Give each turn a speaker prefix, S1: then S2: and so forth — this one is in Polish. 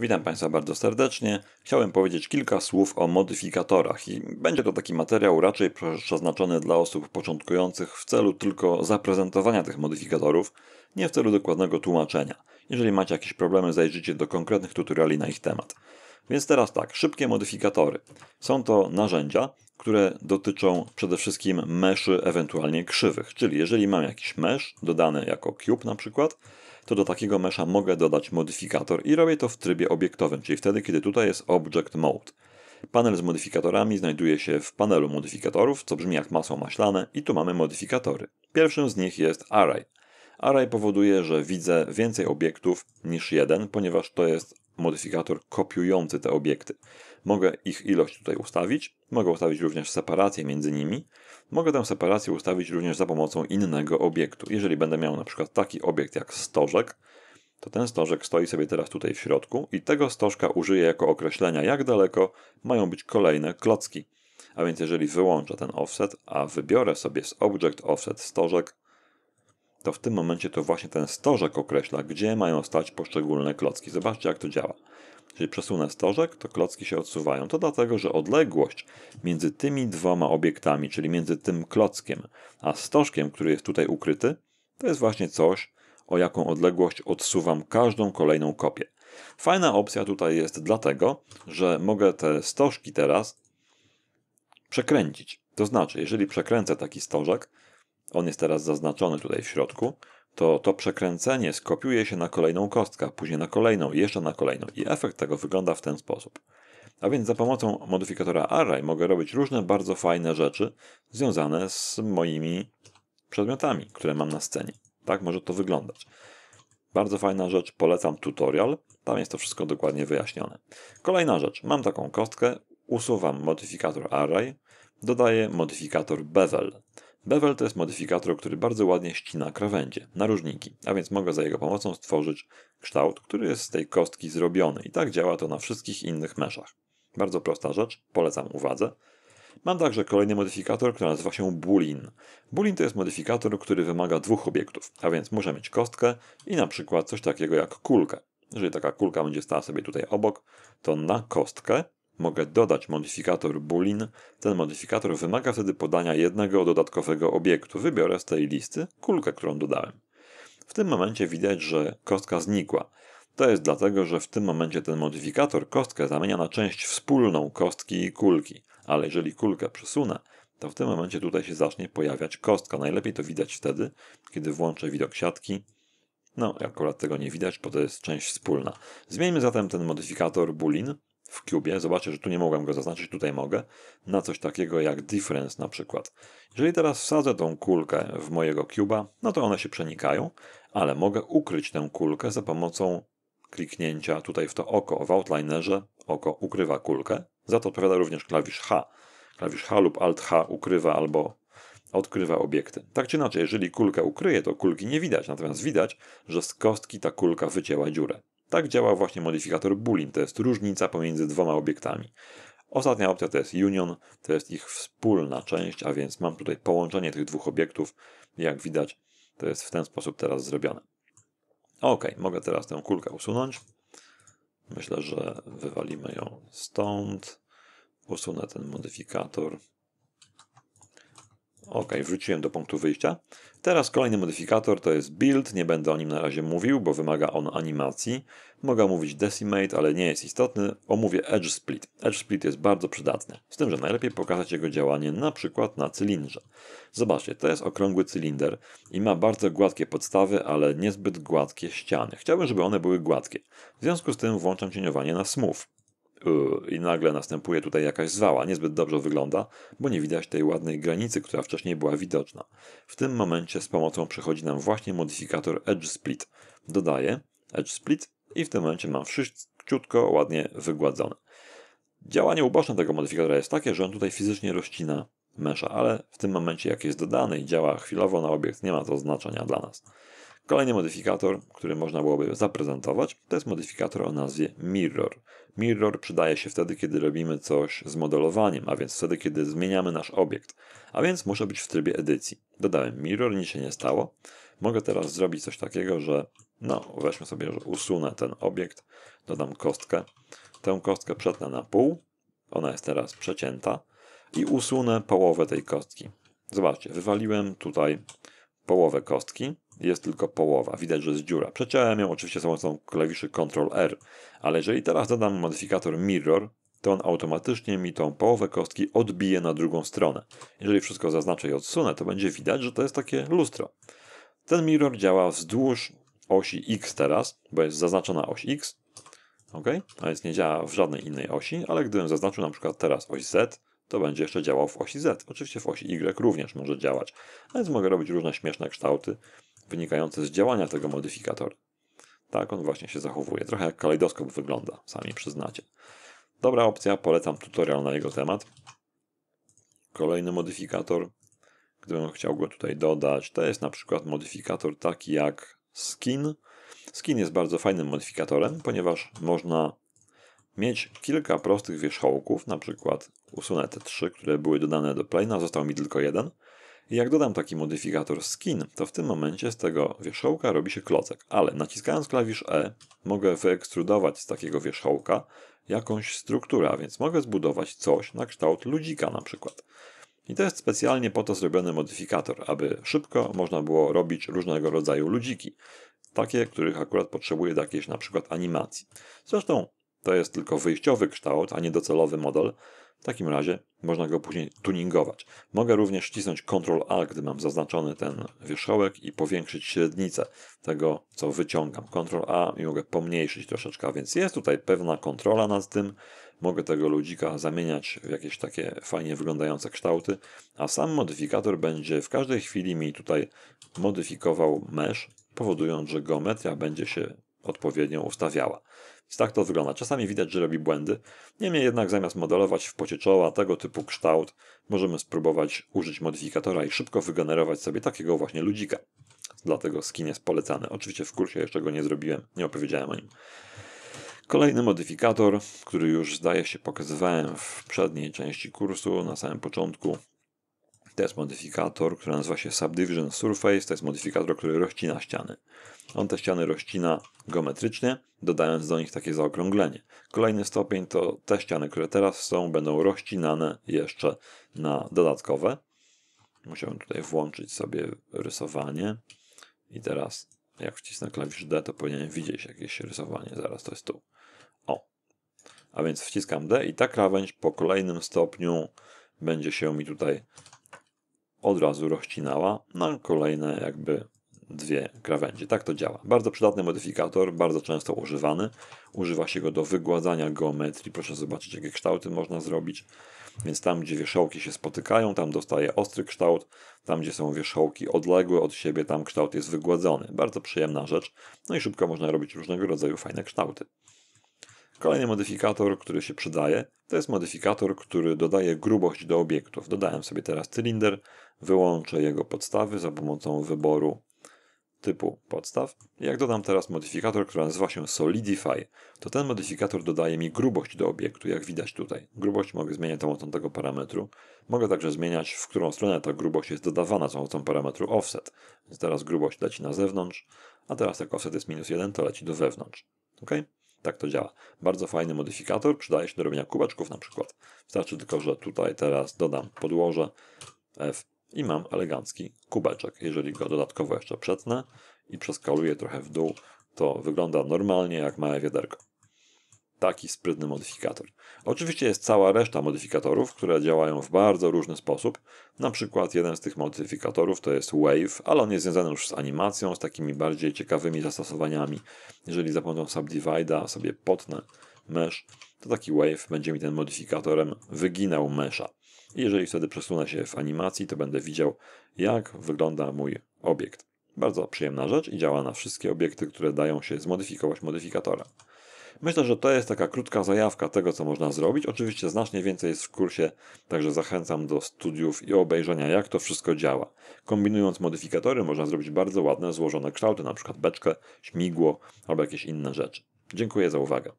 S1: Witam Państwa bardzo serdecznie. Chciałem powiedzieć kilka słów o modyfikatorach i będzie to taki materiał raczej przeznaczony dla osób początkujących w celu tylko zaprezentowania tych modyfikatorów, nie w celu dokładnego tłumaczenia. Jeżeli macie jakieś problemy, zajrzyjcie do konkretnych tutoriali na ich temat. Więc teraz tak, szybkie modyfikatory. Są to narzędzia, które dotyczą przede wszystkim meszy ewentualnie krzywych, czyli jeżeli mam jakiś mesh dodany jako cube na przykład, to do takiego mesza mogę dodać modyfikator i robię to w trybie obiektowym, czyli wtedy, kiedy tutaj jest Object Mode. Panel z modyfikatorami znajduje się w panelu modyfikatorów, co brzmi jak masło maślane i tu mamy modyfikatory. Pierwszym z nich jest Array. Array powoduje, że widzę więcej obiektów niż jeden, ponieważ to jest modyfikator kopiujący te obiekty. Mogę ich ilość tutaj ustawić, mogę ustawić również separację między nimi, mogę tę separację ustawić również za pomocą innego obiektu. Jeżeli będę miał na przykład taki obiekt jak stożek, to ten stożek stoi sobie teraz tutaj w środku i tego stożka użyję jako określenia, jak daleko mają być kolejne klocki. A więc jeżeli wyłączę ten offset, a wybiorę sobie z Object Offset stożek, to w tym momencie to właśnie ten stożek określa, gdzie mają stać poszczególne klocki. Zobaczcie, jak to działa. Jeżeli przesunę stożek, to klocki się odsuwają. To dlatego, że odległość między tymi dwoma obiektami, czyli między tym klockiem a stożkiem, który jest tutaj ukryty, to jest właśnie coś, o jaką odległość odsuwam każdą kolejną kopię. Fajna opcja tutaj jest dlatego, że mogę te stożki teraz przekręcić. To znaczy, jeżeli przekręcę taki stożek, on jest teraz zaznaczony tutaj w środku, to to przekręcenie skopiuje się na kolejną kostkę, później na kolejną, jeszcze na kolejną i efekt tego wygląda w ten sposób. A więc za pomocą modyfikatora array mogę robić różne bardzo fajne rzeczy związane z moimi przedmiotami, które mam na scenie. Tak może to wyglądać. Bardzo fajna rzecz, polecam tutorial, tam jest to wszystko dokładnie wyjaśnione. Kolejna rzecz, mam taką kostkę, usuwam modyfikator array, dodaję modyfikator bevel. Bevel to jest modyfikator, który bardzo ładnie ścina krawędzie, narożniki, a więc mogę za jego pomocą stworzyć kształt, który jest z tej kostki zrobiony i tak działa to na wszystkich innych meszach. Bardzo prosta rzecz, polecam uwadze. Mam także kolejny modyfikator, który nazywa się Boolean. Boolean to jest modyfikator, który wymaga dwóch obiektów, a więc muszę mieć kostkę i na przykład coś takiego jak kulkę. Jeżeli taka kulka będzie stała sobie tutaj obok, to na kostkę mogę dodać modyfikator boolean. Ten modyfikator wymaga wtedy podania jednego dodatkowego obiektu. Wybiorę z tej listy kulkę, którą dodałem. W tym momencie widać, że kostka znikła. To jest dlatego, że w tym momencie ten modyfikator kostkę zamienia na część wspólną kostki i kulki. Ale jeżeli kulkę przesunę, to w tym momencie tutaj się zacznie pojawiać kostka. Najlepiej to widać wtedy, kiedy włączę widok siatki. No, akurat tego nie widać, bo to jest część wspólna. Zmieńmy zatem ten modyfikator boolean w Cubie, zobaczę, że tu nie mogłem go zaznaczyć, tutaj mogę, na coś takiego jak difference na przykład. Jeżeli teraz wsadzę tą kulkę w mojego Cuba, no to one się przenikają, ale mogę ukryć tę kulkę za pomocą kliknięcia tutaj w to oko w outlinerze, oko ukrywa kulkę. Za to odpowiada również klawisz H. Klawisz H lub Alt H ukrywa albo odkrywa obiekty. Tak czy inaczej, jeżeli kulkę ukryje, to kulki nie widać, natomiast widać, że z kostki ta kulka wycięła dziurę. Tak działa właśnie modyfikator boolean, to jest różnica pomiędzy dwoma obiektami. Ostatnia opcja to jest union, to jest ich wspólna część, a więc mam tutaj połączenie tych dwóch obiektów. Jak widać, to jest w ten sposób teraz zrobione. Ok, mogę teraz tę kulkę usunąć. Myślę, że wywalimy ją stąd. Usunę ten modyfikator. Ok, wrzuciłem do punktu wyjścia. Teraz kolejny modyfikator to jest build. Nie będę o nim na razie mówił, bo wymaga on animacji. Mogę mówić decimate, ale nie jest istotny. Omówię edge split. Edge split jest bardzo przydatny, z tym, że najlepiej pokazać jego działanie na przykład na cylindrze. Zobaczcie, to jest okrągły cylinder i ma bardzo gładkie podstawy, ale niezbyt gładkie ściany. Chciałbym, żeby one były gładkie. W związku z tym włączam cieniowanie na smooth. Yy, i nagle następuje tutaj jakaś zwała. Niezbyt dobrze wygląda, bo nie widać tej ładnej granicy, która wcześniej była widoczna. W tym momencie z pomocą przychodzi nam właśnie modyfikator Edge Split. Dodaję Edge Split i w tym momencie mam wszystko ładnie wygładzone. Działanie uboczne tego modyfikatora jest takie, że on tutaj fizycznie rozcina mesza, ale w tym momencie jak jest dodany i działa chwilowo na obiekt, nie ma to znaczenia dla nas. Kolejny modyfikator, który można byłoby zaprezentować, to jest modyfikator o nazwie Mirror. Mirror przydaje się wtedy, kiedy robimy coś z modelowaniem, a więc wtedy, kiedy zmieniamy nasz obiekt. A więc muszę być w trybie edycji. Dodałem Mirror, nic się nie stało. Mogę teraz zrobić coś takiego, że no, weźmy sobie, że usunę ten obiekt, dodam kostkę. Tę kostkę przetnę na pół, ona jest teraz przecięta i usunę połowę tej kostki. Zobaczcie, wywaliłem tutaj połowę kostki, jest tylko połowa. Widać, że jest dziura. Przeciąłem ją oczywiście za pomocą klawiszy Ctrl-R, ale jeżeli teraz dodam modyfikator Mirror, to on automatycznie mi tą połowę kostki odbije na drugą stronę. Jeżeli wszystko zaznaczę i odsunę, to będzie widać, że to jest takie lustro. Ten mirror działa wzdłuż osi X teraz, bo jest zaznaczona oś X, ok? a więc nie działa w żadnej innej osi, ale gdybym zaznaczył na przykład teraz oś Z, to będzie jeszcze działał w osi Z. Oczywiście w osi Y również może działać, a więc mogę robić różne śmieszne kształty wynikające z działania tego modyfikatora. Tak on właśnie się zachowuje. Trochę jak kalejdoskop wygląda, sami przyznacie. Dobra opcja, polecam tutorial na jego temat. Kolejny modyfikator, gdybym chciał go tutaj dodać, to jest na przykład modyfikator taki jak skin. Skin jest bardzo fajnym modyfikatorem, ponieważ można mieć kilka prostych wierzchołków, na przykład usunę te trzy, które były dodane do Plane'a, został mi tylko jeden. Jak dodam taki modyfikator skin, to w tym momencie z tego wierzchołka robi się klocek, ale naciskając klawisz E mogę wyekstrudować z takiego wierzchołka jakąś strukturę, a więc mogę zbudować coś na kształt ludzika na przykład. I to jest specjalnie po to zrobiony modyfikator, aby szybko można było robić różnego rodzaju ludziki. Takie, których akurat potrzebuję do jakiejś na przykład animacji. Zresztą to jest tylko wyjściowy kształt, a nie docelowy model, w takim razie można go później tuningować. Mogę również ścisnąć Ctrl-A, gdy mam zaznaczony ten wierzchołek i powiększyć średnicę tego, co wyciągam. Ctrl-A i mogę pomniejszyć troszeczkę, więc jest tutaj pewna kontrola nad tym. Mogę tego ludzika zamieniać w jakieś takie fajnie wyglądające kształty, a sam modyfikator będzie w każdej chwili mi tutaj modyfikował mesh, powodując, że geometria będzie się odpowiednio ustawiała. I tak to wygląda. Czasami widać, że robi błędy. Niemniej jednak zamiast modelować w pocie czoła tego typu kształt, możemy spróbować użyć modyfikatora i szybko wygenerować sobie takiego właśnie ludzika. Dlatego skin jest polecany. Oczywiście w kursie jeszcze go nie zrobiłem, nie opowiedziałem o nim. Kolejny modyfikator, który już zdaje się pokazywałem w przedniej części kursu, na samym początku, to jest modyfikator, który nazywa się Subdivision Surface. To jest modyfikator, który rozcina ściany. On te ściany rozcina geometrycznie, dodając do nich takie zaokrąglenie. Kolejny stopień to te ściany, które teraz są, będą rozcinane jeszcze na dodatkowe. Musiałem tutaj włączyć sobie rysowanie. I teraz, jak wcisnę klawisz D, to powinienem widzieć jakieś rysowanie. Zaraz to jest tu. O. A więc wciskam D i ta krawędź po kolejnym stopniu będzie się mi tutaj od razu rozcinała na kolejne jakby dwie krawędzie. Tak to działa. Bardzo przydatny modyfikator, bardzo często używany. Używa się go do wygładzania geometrii. Proszę zobaczyć, jakie kształty można zrobić. Więc tam, gdzie wierzchołki się spotykają, tam dostaje ostry kształt. Tam, gdzie są wierzchołki odległe od siebie, tam kształt jest wygładzony. Bardzo przyjemna rzecz. No i szybko można robić różnego rodzaju fajne kształty. Kolejny modyfikator, który się przydaje, to jest modyfikator, który dodaje grubość do obiektów. Dodałem sobie teraz cylinder, wyłączę jego podstawy za pomocą wyboru typu podstaw. Jak dodam teraz modyfikator, który nazywa się Solidify, to ten modyfikator dodaje mi grubość do obiektu, jak widać tutaj. Grubość mogę zmieniać za pomocą tego parametru. Mogę także zmieniać, w którą stronę ta grubość jest dodawana za pomocą parametru offset. Więc teraz grubość leci na zewnątrz, a teraz jak offset jest minus 1, to leci do wewnątrz. Okay? Tak to działa. Bardzo fajny modyfikator, przydaje się do robienia kubeczków na przykład. Wystarczy tylko, że tutaj teraz dodam podłoże F i mam elegancki kubeczek. Jeżeli go dodatkowo jeszcze przetnę i przeskaluję trochę w dół, to wygląda normalnie jak małe wiaderko taki sprytny modyfikator. Oczywiście jest cała reszta modyfikatorów, które działają w bardzo różny sposób. Na przykład jeden z tych modyfikatorów to jest Wave, ale on jest związany już z animacją, z takimi bardziej ciekawymi zastosowaniami. Jeżeli za pomocą Subdivida sobie potnę mesh, to taki Wave będzie mi ten modyfikatorem wyginał mesha. I jeżeli wtedy przesunę się w animacji, to będę widział, jak wygląda mój obiekt. Bardzo przyjemna rzecz i działa na wszystkie obiekty, które dają się zmodyfikować modyfikatorem. Myślę, że to jest taka krótka zajawka tego, co można zrobić. Oczywiście znacznie więcej jest w kursie, także zachęcam do studiów i obejrzenia, jak to wszystko działa. Kombinując modyfikatory, można zrobić bardzo ładne, złożone kształty, np. beczkę, śmigło albo jakieś inne rzeczy. Dziękuję za uwagę.